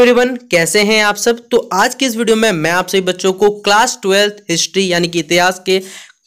everyone कैसे हैं आप सब तो आज की इस वीडियो में मैं आप सभी बच्चों को क्लास ट्वेल्थ हिस्ट्री यानी कि इतिहास के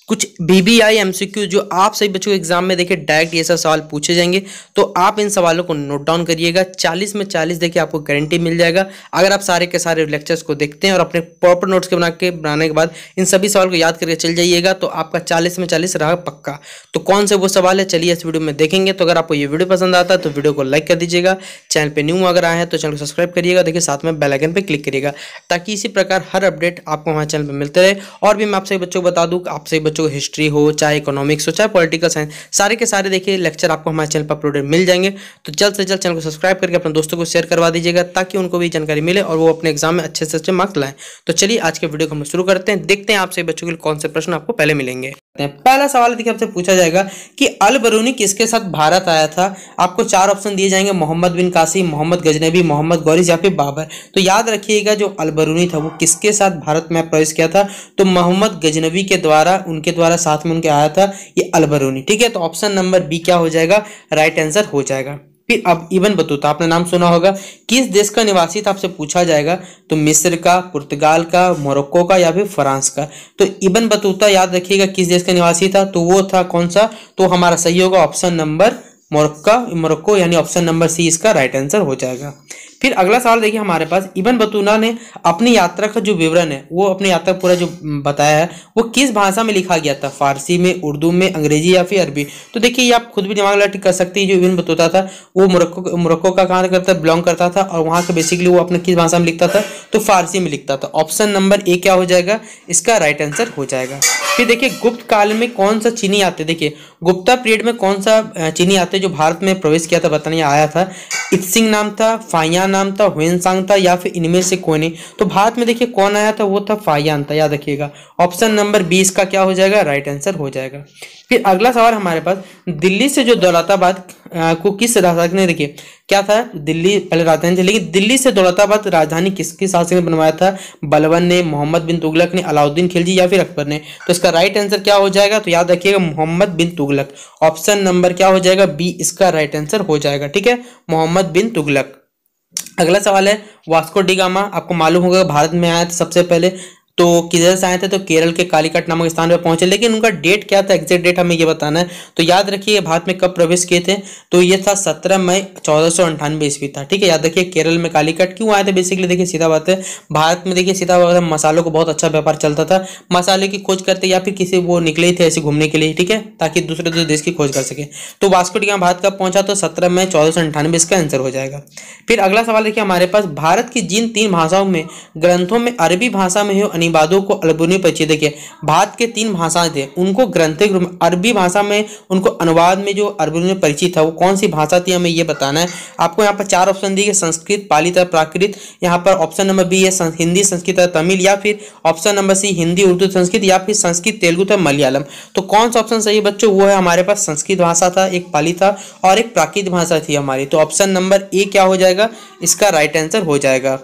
कुछ बीबीआई एमसीक्यू जो आप सभी बच्चों एग्जाम में देखिए डायरेक्ट ये सब सवाल पूछे जाएंगे तो आप इन सवालों को नोट डाउन करिएगा 40 में 40 देखिए आपको गारंटी मिल जाएगा अगर आप सारे के सारे लेक्चर्स को देखते हैं और अपने प्रॉपर नोट्स के बना के बनाने के बाद इन सभी सवाल को याद करके चल जाइएगा तो आपका चालीस में चालीस रहा पक्का तो कौन से वो सवाल है चलिए इस वीडियो में देखेंगे तो अगर आपको ये वीडियो पसंद आता है तो वीडियो को लाइक कर दीजिएगा चैनल पर न्यू अगर आए हैं तो चैनल को सब्सक्राइब करिएगा देखिए साथ में बेलाइकन पर क्लिक करिएगा ताकि इसी प्रकार हर अपडेट आपको हमारे चैनल पर मिलते रहे और भी मैं आप सभी बच्चों को बता दूँ आप सभी बच्चों को हिस्ट्री हो चाहे इकोनॉमिक्स हो चाहे पॉलिटिकल साइंस सारे के सारे देखिए लेक्चर आपको हमारे चैनल पर अपलोडेड मिल जाएंगे तो जल्द से जल्द चैनल को सब्सक्राइब करके अपने दोस्तों को शेयर करवा दीजिएगा ताकि उनको भी जानकारी मिले और वो अपने एग्जाम में अच्छे से अच्छे मार्क्स लाएँ तो चलिए आज के वीडियो को हम शुरू करते हैं देखते हैं आपसे बच्चों के लिए कौन से प्रश्न आपको पहले मिलेंगे सकते हैं पहला सवाल देखिए आपसे पूछा जाएगा कि अल बरूनी किसके साथ भारत आया था आपको चार ऑप्शन दिए जाएंगे मोहम्मद बिन कासिम मोहम्मद गजनबी मोहम्मद गौरिस या फिर बाबर तो याद रखिएगा जो अल बरूनी था वो किसके साथ भारत में प्रवेश किया था तो मोहम्मद गजनबी के द्वारा उनके द्वारा साथ में उनके आया था ये अल बरूनी ठीक है तो ऑप्शन नंबर बी क्या हो जाएगा राइट आंसर हो जाएगा फिर अब इवन बतूता आपने नाम सुना होगा किस देश का निवासी था आपसे पूछा जाएगा तो मिस्र का पुर्तगाल का मोरक्को का या फिर फ्रांस का तो इबन बतूता तो याद रखिएगा किस देश का निवासी था तो वो था कौन सा तो हमारा सही होगा ऑप्शन नंबर मोरक्का मोरक्को यानी ऑप्शन नंबर सी इसका राइट आंसर हो जाएगा फिर अगला सवाल देखिए हमारे पास इबन बतूना ने अपनी यात्रा का जो विवरण है वो अपनी यात्रा पूरा जो बताया है वो किस भाषा में लिखा गया था फारसी में उर्दू में अंग्रेजी या फिर अरबी तो देखिए ये आप खुद भी दिमाग लट कर सकते हैं जो इबन बतूता था वो मुरक्को मुरक्को का कहाँ करता बिलोंग करता था और वहाँ का बेसिकली वो अपने किस भाषा में लिखता था तो फारसी में लिखता था ऑप्शन नंबर ए क्या हो जाएगा इसका राइट आंसर हो जाएगा फिर देखिए गुप्त काल में कौन सा चीनी आते देखिए गुप्ता पीरियड में कौन सा चीनी आते जो भारत में प्रवेश किया था बताने आया था इत्सिंग नाम था फायान नाम था हुएनसांग था या फिर इनमें से कोई नहीं तो भारत में देखिए कौन आया था वो था फायान था याद रखिएगा ऑप्शन नंबर बीस का क्या हो जाएगा राइट आंसर हो जाएगा फिर अगला सवाल हमारे पास दिल्ली से जो दौलताबाद को किस राजधानी ने देखिए क्या था दिल्ली पहले राजधानी थी लेकिन दिल्ली से दौलताबाद राजधानी किसके शासक ने बनवाया था बलबन ने मोहम्मद बिन तुगलक ने अलाउद्दीन खिलजी या फिर अकबर ने तो इसका राइट आंसर क्या हो जाएगा तो याद रखिएगा मोहम्मद बिन तुगलक ऑप्शन नंबर क्या हो जाएगा बी इसका राइट आंसर हो जाएगा ठीक है मोहम्मद बिन तुगलक अगला सवाल है वास्को डिगामा आपको मालूम होगा भारत में आया था सबसे पहले तो किधर से आए थे तो केरल के कालीकट नामक स्थान पर पहुंचे लेकिन उनका डेट क्या था एग्जैक्ट डेट हमें ये बताना है तो याद रखिए भारत में कब प्रवेश किए थे तो ये था सत्रह मई चौदह सौ ईस्वी था ठीक है याद रखिए केरल में कालीकट क्यों आए थे बेसिकली देखिए सीधा बात है भारत में देखिए सीधा बात है मसालों को बहुत अच्छा व्यापार चलता था मसाले की खोज करते या फिर किसी वो निकले थे ऐसे घूमने के लिए ठीक है ताकि दूसरे दूसरे देश की खोज कर सके तो वास्कुट यहाँ भारत कब पहुंचा तो सत्रह मई चौदह सौ इसका आंसर हो जाएगा फिर अगला सवाल देखिए हमारे पास भारत की जिन तीन भाषाओं में ग्रंथों में अरबी भाषा में वाणीवादों को अलबुनी परिचय किया भारत के तीन भाषाएं थे उनको ग्रंथिक रूप अरबी भाषा में उनको अनुवाद में जो अरबुनी में परिचित था वो कौन सी भाषा थी हमें ये बताना है आपको यहाँ पर चार ऑप्शन दिए संस्कृत पाली तथा प्राकृत यहाँ पर ऑप्शन नंबर बी है हिंदी संस्कृत तथा तमिल या फिर option number C Hindi Urdu Sanskrit या फिर संस्कृत तेलुगु तथा मलयालम तो कौन सा ऑप्शन सही बच्चों वो है हमारे पास संस्कृत भाषा था एक पाली था और एक प्राकृत भाषा थी हमारी तो ऑप्शन नंबर ए क्या हो जाएगा इसका राइट आंसर हो जाएगा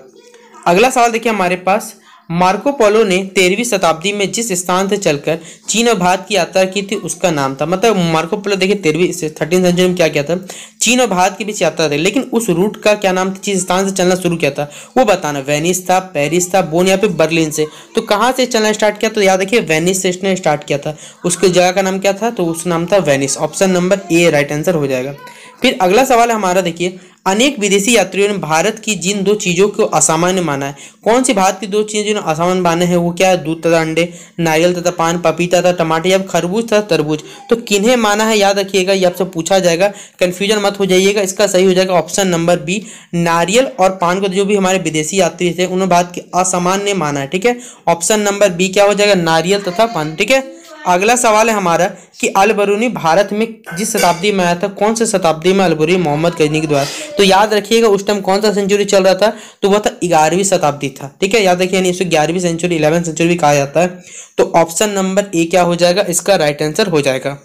अगला सवाल देखिए हमारे पास मार्को पोलो ने तेरहवीं शताब्दी में जिस स्थान से चलकर चीन और भारत की यात्रा की थी उसका नाम था मतलब मार्को पोलो देखिए तेरहवीं से थर्टीन सेंचुरी में क्या किया था चीन और भारत के बीच यात्रा थी लेकिन उस रूट का क्या नाम था जिस स्थान से चलना शुरू किया था वो बताना वेनिस था पेरिस था बोन या फिर बर्लिन से तो कहाँ से चलना स्टार्ट किया तो याद रखिए वेनिस से इसने स्टार्ट किया था उसके जगह का नाम क्या था तो उस नाम था Venice option number A right answer हो जाएगा फिर अगला सवाल है हमारा देखिए अनेक विदेशी यात्रियों ने भारत की जिन दो चीज़ों को असामान्य माना है कौन सी भारत की दो चीज़ें जिन्होंने असामान्य माना है वो क्या है दूध तथा अंडे नारियल तथा पान पपीता तथा टमाटर या खरबूज तथा तरबूज तो किन्हें माना है याद रखिएगा ये आपसे पूछा जाएगा कन्फ्यूजन मत हो जाइएगा इसका सही हो जाएगा ऑप्शन नंबर बी नारियल और पान को जो भी हमारे विदेशी यात्री थे उन्होंने भारत की असामान्य माना है ठीक है ऑप्शन नंबर बी क्या हो जाएगा नारियल तथा पान ठीक है अगला सवाल है हमारा कि अलबरूनी भारत में जिस शताब्दी में आया था कौन से शताब्दी में अलबरूनी मोहम्मद गजनी के द्वारा तो याद रखिएगा उस टाइम कौन सा सेंचुरी चल रहा था तो वह था ग्यारहवीं शताब्दी था ठीक है याद रखिए यानी इसको ग्यारहवीं सेंचुरी इलेवन सेंचुरी भी कहा जाता है तो ऑप्शन नंबर ए क्या हो जाएगा इसका राइट आंसर हो जाएगा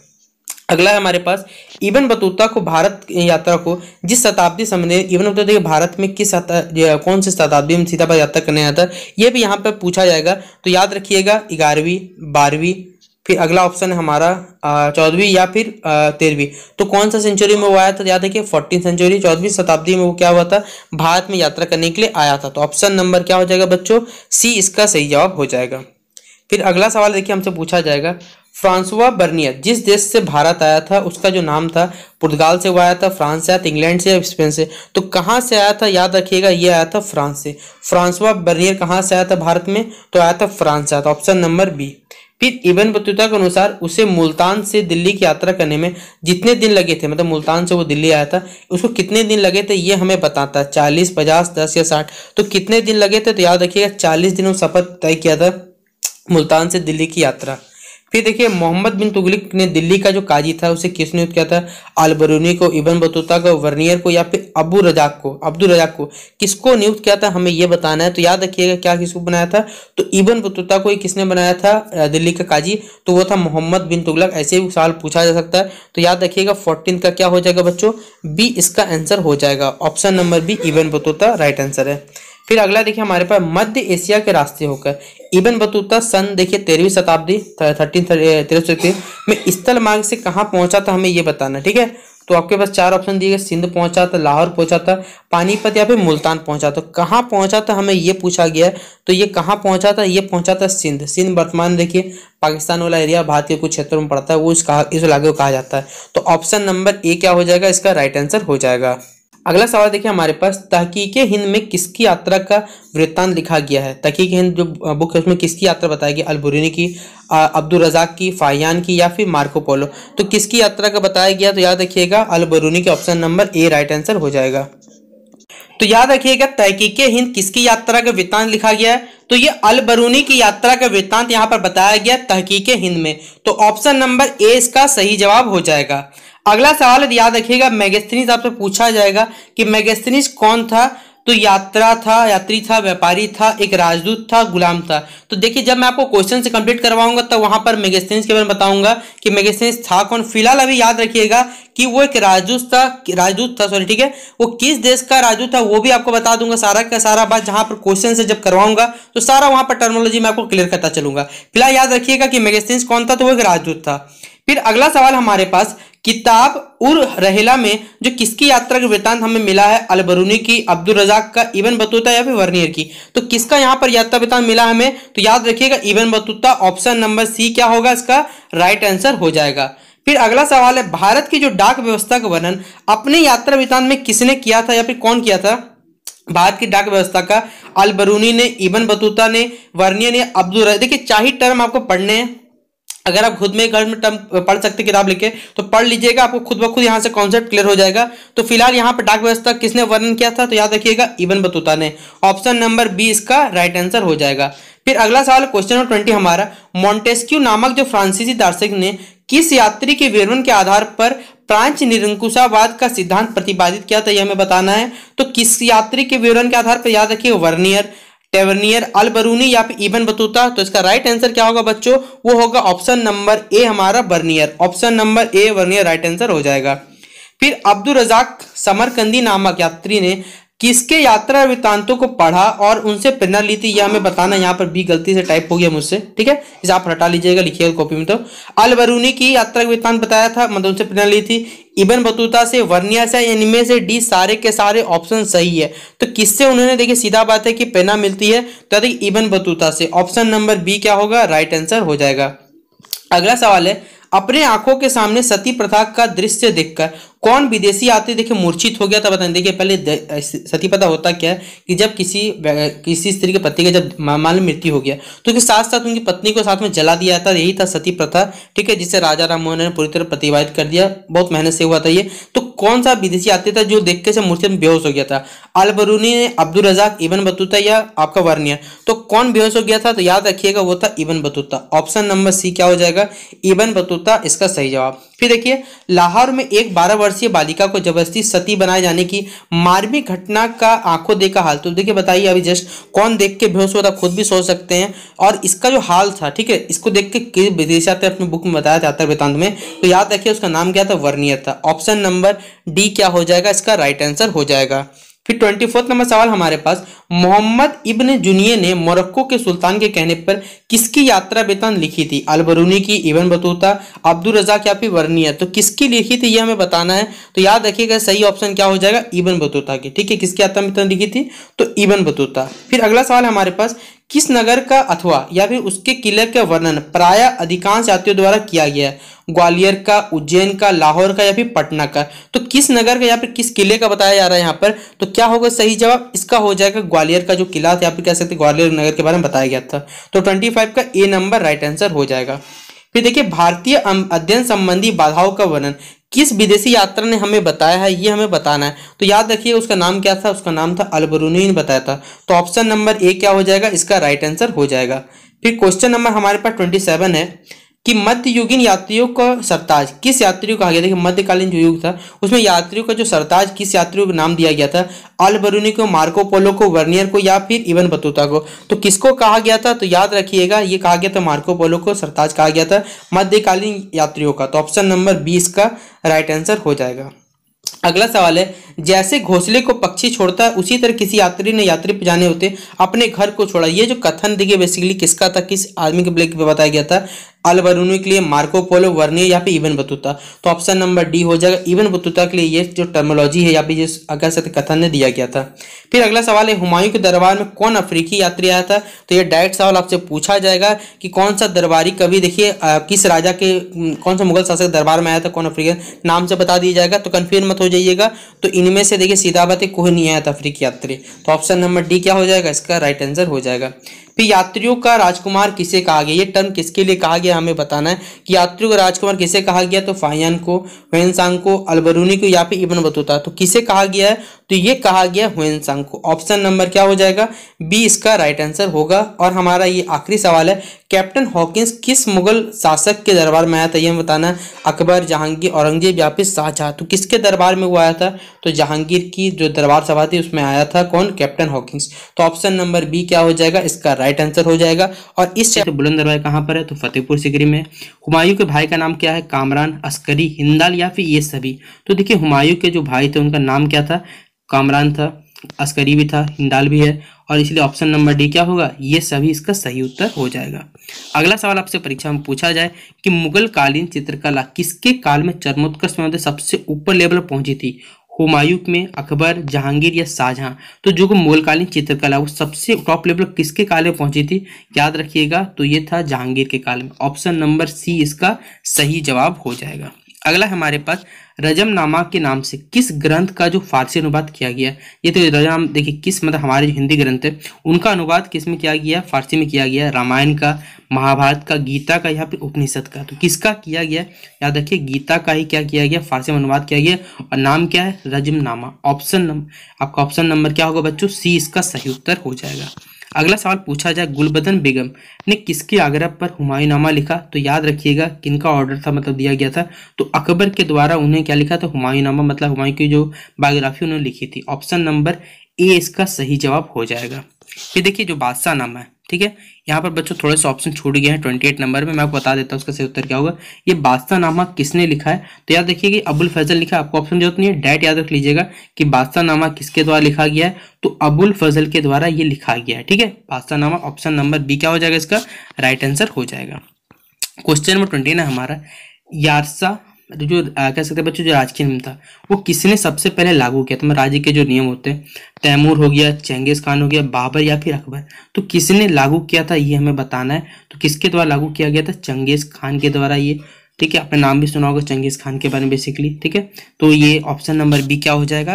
अगला है हमारे पास इवन बतूता को भारत यात्रा को जिस शताब्दी समय इवन बतूता के भारत में किस कौन से शताब्दी में सीता पर यात्रा करने आता है यह भी यहाँ पर पूछा जाएगा तो याद रखिएगा ग्यारहवीं बारहवीं फिर अगला ऑप्शन है हमारा चौदहवीं या फिर तेरहवीं तो कौन सा सेंचुरी में वो आया था याद कि फोर्टीन सेंचुरी चौदहवीं शताब्दी में वो क्या हुआ था भारत में यात्रा करने के लिए आया था तो ऑप्शन नंबर क्या हो जाएगा बच्चों सी इसका सही जवाब हो जाएगा फिर अगला सवाल देखिए हमसे पूछा जाएगा फ्रांसुआ बर्नियर जिस देश से भारत आया था उसका जो नाम था पुर्तगाल से वो आया था फ्रांस से आया था इंग्लैंड से या स्पेन से तो कहाँ से आया था याद रखिएगा ये आया था फ्रांस से फ्रांसुआ बर्नियर कहाँ से आया था भारत में तो आया था फ्रांस से आया था ऑप्शन नंबर बी फिर इवन बतूता के अनुसार उसे मुल्तान से दिल्ली की यात्रा करने में जितने दिन लगे थे मतलब मुल्तान से वो दिल्ली आया था उसको कितने दिन लगे थे ये हमें बताता है चालीस पचास दस या साठ तो कितने दिन लगे थे तो याद रखिएगा चालीस दिनों सफ़र तय किया था मुल्तान से दिल्ली की यात्रा फिर देखिए मोहम्मद बिन तुगलिक ने दिल्ली का जो काजी था उसे किसने नियुक्त किया था अलबरूनी को इबन बतूता को वर्नियर को या फिर अबू रजाक को अब्दुल रजाक को किसको नियुक्त किया था हमें यह बताना है तो याद रखिएगा क्या किसको बनाया था तो इबन बतूता को किसने बनाया था दिल्ली का काजी तो वो था मोहम्मद बिन तुगलक ऐसे भी सवाल पूछा जा सकता है तो याद रखिएगा फोर्टीन का क्या हो जाएगा बच्चों बी इसका आंसर हो जाएगा option number B Ibn Battuta right answer है फिर अगला देखिए हमारे पास मध्य एशिया के रास्ते होकर इबन बतूता सन देखिए तेरहवीं शताब्दी थर्टीन तेरह सौ इकतीस में स्थल मार्ग से कहाँ पहुंचा था हमें ये बताना ठीक है तो आपके पास चार ऑप्शन दिए गए सिंध पहुंचा था लाहौर पहुंचा था पानीपत या फिर मुल्तान पहुंचा था तो कहाँ पहुंचा था हमें ये पूछा गया तो ये कहाँ पहुंचा था ये पहुंचा था सिंध सिंध वर्तमान देखिए पाकिस्तान वाला एरिया भारत के कुछ क्षेत्रों में पड़ता है वो इस कहा इस इलाके को कहा जाता है तो ऑप्शन नंबर ए क्या हो जाएगा इसका राइट आंसर हो जाएगा अगला सवाल देखिए हमारे पास तहकीक हिंद में किसकी यात्रा का वृत्तांत लिखा गया है तहकीक हिंद जो बुक है उसमें किसकी यात्रा बताई गई अलबुरीनी की अब्दुल रजाक की फाहियान की या फिर मार्को पोलो तो किसकी यात्रा का बताया गया तो याद रखिएगा अलबरूनी के option number A right answer हो जाएगा तो याद रखिएगा तहकीके हिंद किसकी यात्रा का वृत्तांत लिखा गया है तो ये अल बरूनी की यात्रा का वृत्तांत यहाँ पर बताया गया तहकीके हिंद में तो ऑप्शन नंबर ए इसका सही जवाब हो जाएगा अगला सवाल याद रखिएगा मैगस्थनीस आपसे पूछा जाएगा कि मैगस्थनीस कौन था तो यात्रा था यात्री था व्यापारी था एक राजदूत था गुलाम था तो देखिए जब मैं आपको क्वेश्चन से कंप्लीट करवाऊंगा तो वहां पर मेगेस्थेंस के बारे में बताऊंगा कि मेगेस्थेंस था कौन फिलहाल अभी याद रखिएगा कि वो एक राजदूत था राजदूत था सॉरी ठीक है वो किस देश का राजदूत था वो भी आपको बता दूंगा सारा का सारा बात जहां पर क्वेश्चन से जब करवाऊंगा तो सारा वहां पर टर्मोलॉजी मैं आपको क्लियर करता चलूंगा फिलहाल याद रखिएगा कि मेगेस्थेंस कौन था तो वो एक राजदूत था फिर अगला सवाल हमारे पास किताब उर रहेला में जो किसकी यात्रा का वृतांत हमें मिला है अलबरूनी की अब्दुल रजाक का इवन बतूता या फिर वर्नियर की तो किसका यहाँ पर यात्रा वृतांत मिला हमें तो याद रखिएगा Ibn Battuta option number C क्या होगा इसका राइट आंसर हो जाएगा फिर अगला सवाल है भारत की जो डाक व्यवस्था का वर्णन अपने यात्रा वितान में किसने किया था या फिर कौन किया था भारत की डाक व्यवस्था का अलबरूनी ने इबन बतूता ने वर्नियर ने अब्दुल देखिए चाहे टर्म आपको पढ़ने हैं अगर आप खुद में एक में टर्म पढ़ सकते किताब लिख के तो पढ़ लीजिएगा आपको खुद ब खुद यहाँ से कॉन्सेप्ट क्लियर हो जाएगा तो फिलहाल यहाँ पर डाक व्यवस्था किसने वर्णन किया था तो याद रखिएगा इवन बतूता ने ऑप्शन नंबर बी इसका राइट आंसर हो जाएगा फिर अगला सवाल क्वेश्चन नंबर ट्वेंटी हमारा मॉन्टेस्क्यू नामक जो फ्रांसीसी दार्शनिक ने किस यात्री के विवरण के आधार पर प्रांच निरंकुशावाद का सिद्धांत प्रतिपादित किया था यह हमें बताना है तो किस यात्री के विवरण के आधार पर याद रखिए वर्नियर टेवर्नियर अल बरूनी या फिर इबन बतूता तो इसका राइट आंसर क्या होगा बच्चों वो होगा ऑप्शन नंबर ए हमारा Bernier option number A Bernier right answer हो जाएगा फिर अब्दुल रजाक समरकंदी नामक यात्री ने किसके यात्रा वृतांतों को पढ़ा और उनसे प्रेरणा ली थी यह हमें बताना यहाँ पर बी गलती से टाइप हो गया मुझसे ठीक है इसे आप हटा लीजिएगा लिखिएगा कॉपी में तो अलबरूनी की यात्रा वृतांत बताया था मतलब उनसे प्रेरणा ली थी इबन बतूता से वर्निया से इनमें से डी सारे के सारे ऑप्शन सही है तो किससे उन्होंने देखिए सीधा बात है कि प्रेरणा मिलती है तो देखिए इबन बतूता से ऑप्शन नंबर बी क्या होगा राइट आंसर हो जाएगा अगला सवाल है अपने आंखों के सामने सती प्रथा का दृश्य देखकर कौन विदेशी आते देखे मूर्छित हो गया था बताएं देखिए पहले सती प्रथा होता क्या है कि जब किसी किसी स्त्री के पति का जब माल मृत्यु हो गया तो उसके साथ साथ उनकी पत्नी को साथ में जला दिया था यही था सती प्रथा ठीक है जिसे राजा राम मोहन ने पूरी तरह प्रतिवादित कर दिया बहुत मेहनत से हुआ था ये तो कौन सा विदेशी आते था जो देख के से मूर्छित बेहोश हो गया था अल बरूनी ने अब्दुल रजाक इबन बतूता या आपका वर्नियर तो कौन बेहोश हो गया था तो याद रखिएगा वो था Ibn Battuta option number C क्या हो जाएगा इबन बतूता इसका सही जवाब फिर देखिए लाहौर में एक बारह वर्षीय बालिका को जबरदस्ती सती बनाए जाने की मार्मिक घटना का आंखों देखा हाल तो देखिए बताइए अभी जस्ट कौन देख के बेहोश होता खुद भी सोच सकते हैं और इसका जो हाल था ठीक है इसको देख के विदेश आते अपने बुक में बताया जाता है वेतांत में तो याद रखिए उसका नाम क्या था वर्नियर था ऑप्शन नंबर डी क्या हो जाएगा इसका राइट आंसर हो जाएगा फिर ट्वेंटी फोर्थ नंबर सवाल हमारे पास मोहम्मद इब्न जुनिये ने मोरक्को के सुल्तान के कहने पर किसकी यात्रा वेतन लिखी थी अलबरूनी की इबन बतूता अब्दुल रजा या फिर वर्नियर तो किसकी लिखी थी ये हमें बताना है तो याद रखिएगा सही ऑप्शन क्या हो जाएगा इबन बतूता की ठीक है किसकी यात्रा बेतन लिखी थी तो इबन बतूता फिर अगला सवाल हमारे पास किस नगर का अथवा या फिर उसके किले का वर्णन प्राय अधिकांश यात्रियों द्वारा किया गया है ग्वालियर का उज्जैन का लाहौर का या फिर पटना का तो किस नगर का या फिर किस किले का बताया जा रहा है यहाँ पर तो क्या होगा सही जवाब इसका हो जाएगा ग्वालियर का जो किला था या फिर कह सकते ग्वालियर नगर के बारे में बताया गया था तो ट्वेंटी का ए नंबर राइट आंसर हो जाएगा फिर देखिए भारतीय अध्ययन संबंधी बाधाओं का वर्णन किस विदेशी यात्रा ने हमें बताया है ये हमें बताना है तो याद रखिए उसका नाम क्या था उसका नाम था अलबरूनी ने बताया था तो ऑप्शन नंबर ए क्या हो जाएगा इसका राइट आंसर हो जाएगा फिर क्वेश्चन नंबर हमारे पास ट्वेंटी सेवन है कि मध्ययुगीन यात्रियों का सरताज किस यात्री को कहा गया था मध्यकालीन जो युग था उसमें यात्रियों का जो सरताज किस यात्रियों को नाम दिया गया था अल बरूनी को मार्को पोलो को वर्नियर को या फिर इवन बतूता को तो किसको कहा गया था तो याद रखिएगा ये कहा गया था मार्को पोलो को सरताज कहा गया था मध्यकालीन यात्रियों का तो ऑप्शन नंबर बीस का राइट आंसर हो जाएगा अगला सवाल है जैसे घोंसले को पक्षी छोड़ता है उसी तरह किसी यात्री ने यात्री पे जाने होते अपने घर को छोड़ा ये जो कथन देखिए बेसिकली किसका था किस आदमी के ब्लैक पे बताया गया था अल के लिए मार्को पोलो वर्नियर यहाँ पे इवन बतूता तो ऑप्शन नंबर डी हो जाएगा इवन बतूता के लिए ये जो टर्मोलॉजी है या फिर जिस अगर सत्य कथन ने दिया गया था फिर अगला सवाल है हुमायूं के दरबार में कौन अफ्रीकी यात्री आया था तो ये डायरेक्ट सवाल आपसे पूछा जाएगा कि कौन सा दरबारी कवि देखिए किस राजा के कौन सा मुगल शासक दरबार में आया था कौन अफ्रीकी नाम से बता दिया जाएगा तो कन्फ्यूज मत हो जाइएगा तो इनमें से देखिए सीधा बात है कोई नहीं आया था अफ्रीकी यात्री तो ऑप्शन नंबर डी क्या हो जाएगा इसका राइट आंसर हो जाएगा फिर यात्रियों का राजकुमार किसे कहा गया ये टर्म किसके लिए कहा गया हमें बताना है कि यात्रियों का राजकुमार किसे कहा गया तो फाहियान को वहनसांग को अलबरूनी को या फिर इबन बतूता तो किसे कहा गया है तो ये कहा गया हुएनसांग को ऑप्शन नंबर क्या हो जाएगा बी इसका राइट आंसर होगा और हमारा ये आखिरी सवाल है कैप्टन हॉकिंस किस मुगल शासक के दरबार में आया था यह बताना अकबर जहांगीर औरंगजेब या फिर शाहजहां तो किसके दरबार में वो आया था तो जहांगीर की जो दरबार सभा थी उसमें आया था कौन कैप्टन हॉकिंग्स तो ऑप्शन नंबर बी क्या हो जाएगा इसका राइट आंसर हो जाएगा और इस तो बुलंद दरबार कहाँ पर है तो फतेहपुर सिकरी में हुमायूं के भाई का नाम क्या है कामरान अस्करी हिंदाल या फिर ये सभी तो देखिए हुमायूं के जो भाई थे उनका नाम क्या था कामरान था अस्करी भी था हिंडाल भी है और इसलिए ऑप्शन नंबर डी क्या होगा ये सभी इसका सही उत्तर हो जाएगा अगला सवाल आपसे परीक्षा में पूछा जाए कि मुगल कालीन चित्रकला किसके काल में चरमोत्कर्ष में सबसे ऊपर लेवल पहुंची थी हुमायूं में अकबर जहांगीर या शाहजहां तो जो मुगलकालीन चित्रकला वो सबसे टॉप लेवल किसके काल में पहुंची थी याद रखिएगा तो ये था जहांगीर के काल में ऑप्शन नंबर सी इसका सही जवाब हो जाएगा अगला हमारे पास रजम नामा के नाम से किस ग्रंथ का जो फारसी अनुवाद किया गया ये तो रजम देखिए किस मतलब हमारे जो हिंदी ग्रंथ है उनका अनुवाद किस में किया गया फारसी में किया गया रामायण का महाभारत का गीता का या फिर उपनिषद का तो किसका किया गया याद रखिए गीता का ही क्या किया गया फारसी में अनुवाद किया गया और नाम क्या है रजम ऑप्शन नंबर आपका ऑप्शन नंबर क्या होगा बच्चों सी इसका सही उत्तर हो जाएगा अगला सवाल पूछा जाए गुलबदन बेगम ने किसके आगरा पर नामा लिखा तो याद रखिएगा किनका ऑर्डर था मतलब दिया गया था तो अकबर के द्वारा उन्हें क्या लिखा था नामा मतलब हुमायूं की जो बायोग्राफी उन्होंने लिखी थी ऑप्शन नंबर ए इसका सही जवाब हो जाएगा ये देखिए जो बादशाह नामा है ठीक है यहाँ पर बच्चों थोड़े से ऑप्शन छूट गए हैं ट्वेंटी एट नंबर में मैं आपको बता देता हूँ उसका सही उत्तर क्या होगा ये बादशाह नामा किसने लिखा है तो याद रखिए कि अबुल फजल लिखा आपको ऑप्शन जरूरत नहीं है डायट याद रख लीजिएगा कि बादशाह नामा किसके द्वारा लिखा गया है तो अबुल फजल के द्वारा ये लिखा गया है ठीक है बादशाह नामा ऑप्शन नंबर बी क्या हो जाएगा इसका राइट आंसर हो जाएगा क्वेश्चन नंबर ट्वेंटी हमारा यारसा तो जो कह सकते हैं बच्चों जो राजकीय नियम था वो किसने सबसे पहले लागू किया था तो राज्य के जो नियम होते हैं तैमूर हो गया चेंगेज खान हो गया बाबर या फिर अकबर तो किसने लागू किया था ये हमें बताना है तो किसके द्वारा लागू किया गया था चंगेज खान के द्वारा ये ठीक है आपने नाम भी सुना होगा चंगेज खान के बारे में बेसिकली ठीक है तो ये ऑप्शन नंबर बी क्या हो जाएगा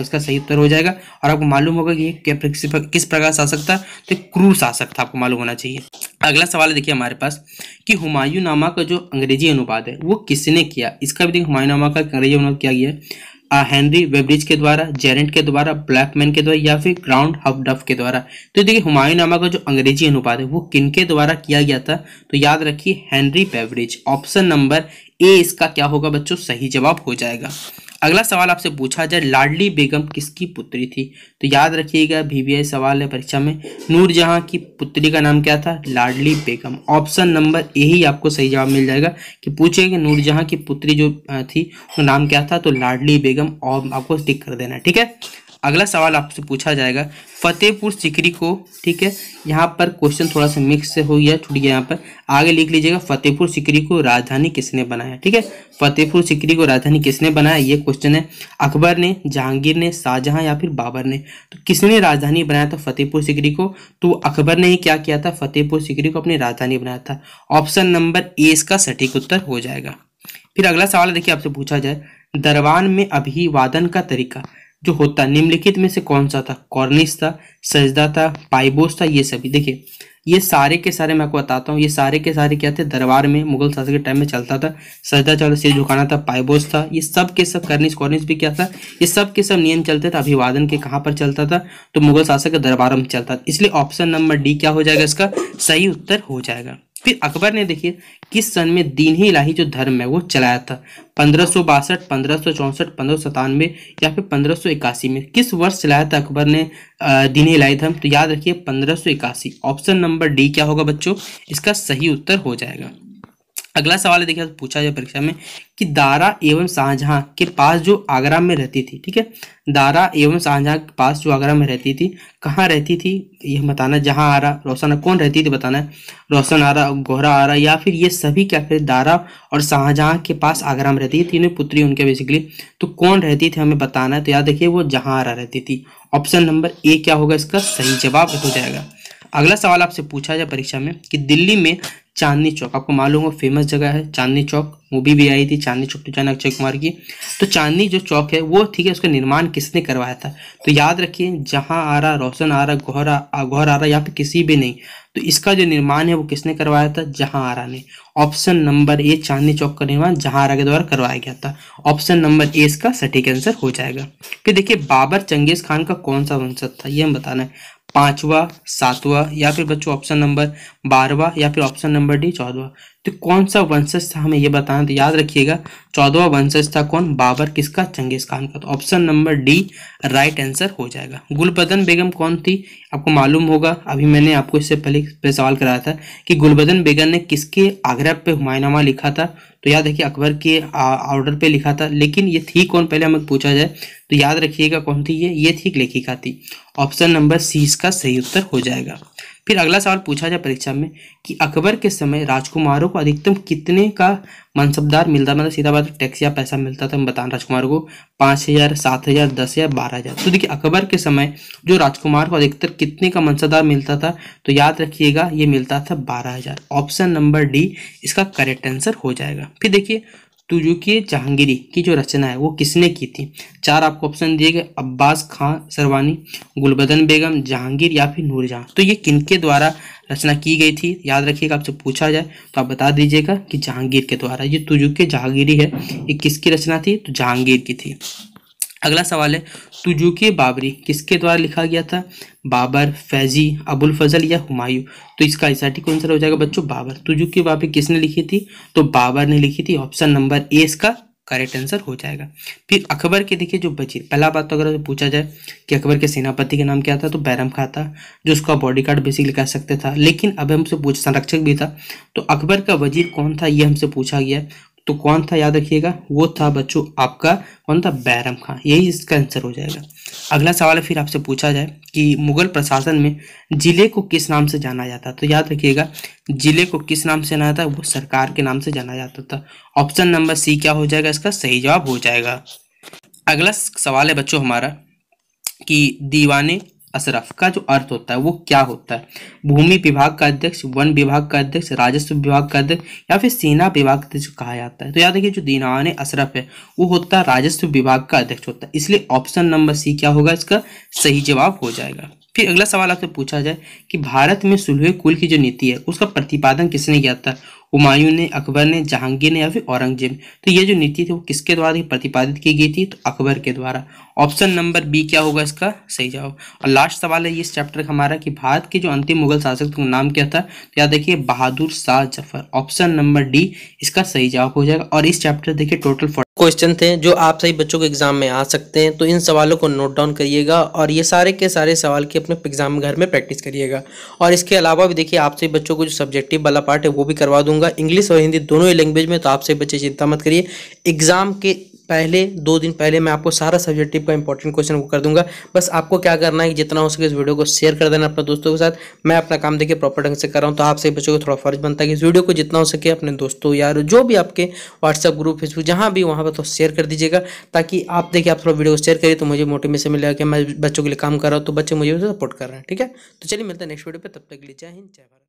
इसका सही उत्तर हो जाएगा और आपको मालूम होगा कि ये किस प्रकार शासक था तो क्रू शासक था आपको मालूम होना चाहिए अगला सवाल देखिए हमारे पास कि हुमायूं नामा का जो अंग्रेजी अनुवाद है वो किसने किया इसका भी देखिए हुमायूं नामा का अंग्रेजी अनुवाद किया गया है हेनरी वेब्रिज के द्वारा जेरेंट के द्वारा ब्लैकमैन के द्वारा या फिर ग्राउंड हफ डफ के द्वारा तो देखिए हुमायूं नामा का जो अंग्रेजी अनुवाद है वो किन के द्वारा किया गया था तो याद रखिए Henry Beveridge option number A इसका क्या होगा बच्चों सही जवाब हो जाएगा अगला सवाल आपसे पूछा जाए लाडली बेगम किसकी पुत्री थी तो याद रखिएगा बीबीआई सवाल है परीक्षा में नूरजहां की पुत्री का नाम क्या था लाडली बेगम ऑप्शन नंबर ए ही आपको सही जवाब मिल जाएगा कि पूछेंगे जहां की पुत्री जो थी उसका नाम क्या था तो लाडली बेगम और आपको टिक कर देना ठीक है अगला सवाल आपसे पूछा जाएगा फतेहपुर सिकरी को ठीक है यहाँ पर क्वेश्चन थोड़ा सा मिक्स हो गया छूट गया यहाँ पर आगे लिख लीजिएगा फतेहपुर सिकरी को राजधानी किसने बनाया ठीक है फतेहपुर सिकरी को राजधानी किसने बनाया ये क्वेश्चन है अकबर ने जहांगीर ने शाहजहां या फिर बाबर ने तो किसने राजधानी बनाया था फतेहपुर सिकरी को तो अकबर ने ही क्या किया था फतेहपुर सिकरी को अपनी राजधानी बनाया था ऑप्शन नंबर ए इसका सटीक उत्तर हो जाएगा फिर अगला सवाल देखिए आपसे पूछा जाए दरबान में अभिवादन का तरीका जो होता निम्नलिखित में से कौन सा था कॉर्निस था सजदा था पाइबोस था ये सभी देखिए ये सारे के सारे मैं आपको बताता हूँ ये सारे के सारे क्या थे दरबार में मुगल शासक के टाइम में चलता था सजदा चल सिर झुकाना था पाइबोस था ये सब के सब कर्निस कॉर्निस भी क्या था ये सब के सब नियम चलते थे अभिवादन के कहाँ पर चलता था तो मुगल शासक के दरबार में चलता था इसलिए ऑप्शन नंबर डी क्या हो जाएगा इसका सही उत्तर हो जाएगा फिर अकबर ने देखिए किस सन में दीन ही इलाही जो धर्म है वो चलाया था पंद्रह सौ बासठ पंद्रह सौ चौंसठ पंद्रह सौ सतानवे या फिर पंद्रह सौ इक्यासी में किस वर्ष चलाया था अकबर ने दीन इलाही धर्म तो याद रखिए पंद्रह सौ इक्यासी ऑप्शन नंबर डी क्या होगा बच्चों इसका सही उत्तर हो जाएगा अगला सवाल देखिए तो पूछा जाए परीक्षा में कि दारा एवं शाहजहां के पास जो आगरा में रहती थी ठीक है दारा एवं शाहजहां के पास जो आगरा में रहती थी कहाँ रहती थी यह बताना जहां रहा रोशन कौन रहती थी बताना रोशन आ रहा गोहरा आ रहा या फिर ये सभी क्या फिर दारा और शाहजहां के पास आगरा में रहती थी तीनों पुत्री उनके बेसिकली तो कौन रहती थी हमें बताना है तो याद देखिए वो जहां रहा रहती थी ऑप्शन नंबर ए क्या होगा इसका सही जवाब हो जाएगा अगला सवाल आपसे पूछा जाए परीक्षा में कि दिल्ली में चांदनी चौक आपको मालूम हो फेमस जगह है चांदनी चौक मूवी भी आई थी चांदनी चौक टू जाना अक्षय कुमार की तो चांदनी जो चौक है वो ठीक है उसका निर्माण किसने करवाया था तो याद रखिए जहाँ रहा रोशन आ गोहरा गोहर आ रहा या फिर किसी भी नहीं तो इसका जो निर्माण है वो किसने करवाया था जहाँ रहा ने ऑप्शन नंबर ए चांदनी चौक का निर्माण जहाँ आरा के द्वारा करवाया गया था ऑप्शन नंबर ए इसका सटीक आंसर हो जाएगा फिर देखिए बाबर चंगेज खान का कौन सा वंशज था ये हम बताना है पांचवा सातवा या फिर बच्चों ऑप्शन नंबर बारहवा या फिर ऑप्शन नंबर डी चौदवा तो कौन सा वंशज था हमें ये बताना तो याद रखिएगा चौदवा वंशज था कौन बाबर किसका चंगेज खान का तो option number D right answer हो जाएगा गुलबदन बेगम कौन थी आपको मालूम होगा अभी मैंने आपको इससे पहले सवाल कराया था कि गुलबदन बेगम ने किसके आग्रह पे हुमायनामा लिखा था तो याद रखिए अकबर के ऑर्डर पे लिखा था लेकिन ये थी कौन पहले हमें पूछा जाए तो याद रखिएगा कौन थी ये ये थी लेखिका थी ऑप्शन नंबर सी इसका सही उत्तर हो जाएगा फिर अगला सवाल पूछा जाए परीक्षा में कि अकबर के समय राजकुमारों को अधिकतम कितने का मनसबदार मिलता मतलब सीधा बात टैक्स या पैसा मिलता था हम बताना राजकुमार को पाँच हज़ार सात हज़ार दस हज़ार बारह हज़ार तो देखिए अकबर के समय जो राजकुमार को अधिकतर कितने का मनसबदार मिलता था तो याद रखिएगा ये मिलता था बारह हज़ार ऑप्शन नंबर डी इसका करेक्ट आंसर हो जाएगा फिर देखिए तो की जहांगीरी की जो रचना है वो किसने की थी चार आपको ऑप्शन दिए गए अब्बास खां सरवानी गुलबदन बेगम जहांगीर या फिर नूरजहाँ तो ये किनके द्वारा रचना की गई थी याद रखिएगा आपसे पूछा जाए तो आप बता दीजिएगा कि जहांगीर के द्वारा ये की जहांगीरी है ये किसकी रचना थी तो जहांगीर की थी अगला सवाल है के बाबरी किसके द्वारा लिखा गया था बाबर फैजी अबुल फजल या हुमायूं तो इसका कौन सा हो जाएगा बच्चों बाबर तुजुकी बाबरी किसने लिखी थी तो बाबर ने लिखी थी ऑप्शन नंबर ए इसका करेक्ट आंसर हो जाएगा फिर अकबर के देखिए जो बची पहला बात तो अगर पूछा जाए कि अकबर के सेनापति का नाम क्या था तो बैरम खा था जो उसका गार्ड बेसिकली कह सकते था लेकिन अब हमसे पूछ संरक्षक भी था तो अकबर का वजीर कौन था ये हमसे पूछा गया तो कौन था याद रखिएगा वो था बच्चों आपका कौन था बैरम खान यही इसका आंसर हो जाएगा अगला सवाल फिर आपसे पूछा जाए कि मुगल प्रशासन में जिले को किस नाम से जाना जाता तो याद रखिएगा जिले को किस नाम से जाना था वो सरकार के नाम से जाना जाता था ऑप्शन नंबर सी क्या हो जाएगा इसका सही जवाब हो जाएगा अगला सवाल है बच्चों हमारा कि दीवाने अशरफ का जो अर्थ होता है वो क्या होता है भूमि विभाग का अध्यक्ष वन विभाग का अध्यक्ष राजस्व विभाग का अध्यक्ष या फिर सेना विभाग का अध्यक्ष कहा जाता है तो याद रखिए जो दीनान अशरफ है वो होता है राजस्व विभाग का अध्यक्ष होता है इसलिए ऑप्शन नंबर सी क्या होगा इसका सही जवाब हो जाएगा फिर अगला सवाल आपसे पूछा जाए कि भारत में सुलह कुल की जो नीति है उसका प्रतिपादन किसने किया था हुमायूं ने अकबर ने जहांगीर ने या फिर औरंगजेब तो ये जो नीति थी वो किसके द्वारा प्रतिपादित की गई थी तो अकबर के द्वारा ऑप्शन नंबर बी क्या होगा इसका सही जवाब और लास्ट सवाल है इस चैप्टर का हमारा कि भारत के जो अंतिम मुगल शासक का नाम क्या था तो याद देखिए Bahadur Shah Zafar option number D इसका सही जवाब हो जाएगा और इस चैप्टर देखिए टोटल क्वेश्चन थे जो आप सही बच्चों के एग्ज़ाम में आ सकते हैं तो इन सवालों को नोट डाउन करिएगा और ये सारे के सारे सवाल की अपने एग्ज़ाम घर में प्रैक्टिस करिएगा और इसके अलावा भी देखिए आप सही बच्चों को जो सब्जेक्टिव वाला पार्ट है वो भी करवा दूंगा इंग्लिश और हिंदी दोनों ही लैंग्वेज में तो आप सही बच्चे चिंता मत करिए एग्ज़ाम के पहले दो दिन पहले मैं आपको सारा सब्जेक्टिव का इंपॉर्टेंट क्वेश्चन वो कर दूंगा बस आपको क्या करना है कि जितना हो सके इस वीडियो को शेयर कर देना अपने दोस्तों के साथ मैं अपना काम देखिए प्रॉपर ढंग से कर रहा हूँ तो आपसे बच्चों को थोड़ा फर्ज बनता है कि इस वीडियो को जितना हो सके अपने दोस्तों यार जो भी आपके व्हाट्सअप ग्रुप फेसबुक जहाँ भी वहाँ पर तो शेयर कर दीजिएगा ताकि आप देखिए आप थोड़ा वीडियो शेयर करिए तो मुझे मोटिवेशन मिलेगा कि मैं बच्चों के लिए काम कर रहा हूँ तो बच्चे मुझे सपोर्ट कर रहे हैं ठीक है तो चलिए मिलता है नेक्स्ट वीडियो पर तब तक के लिए जय हिंद जय भारत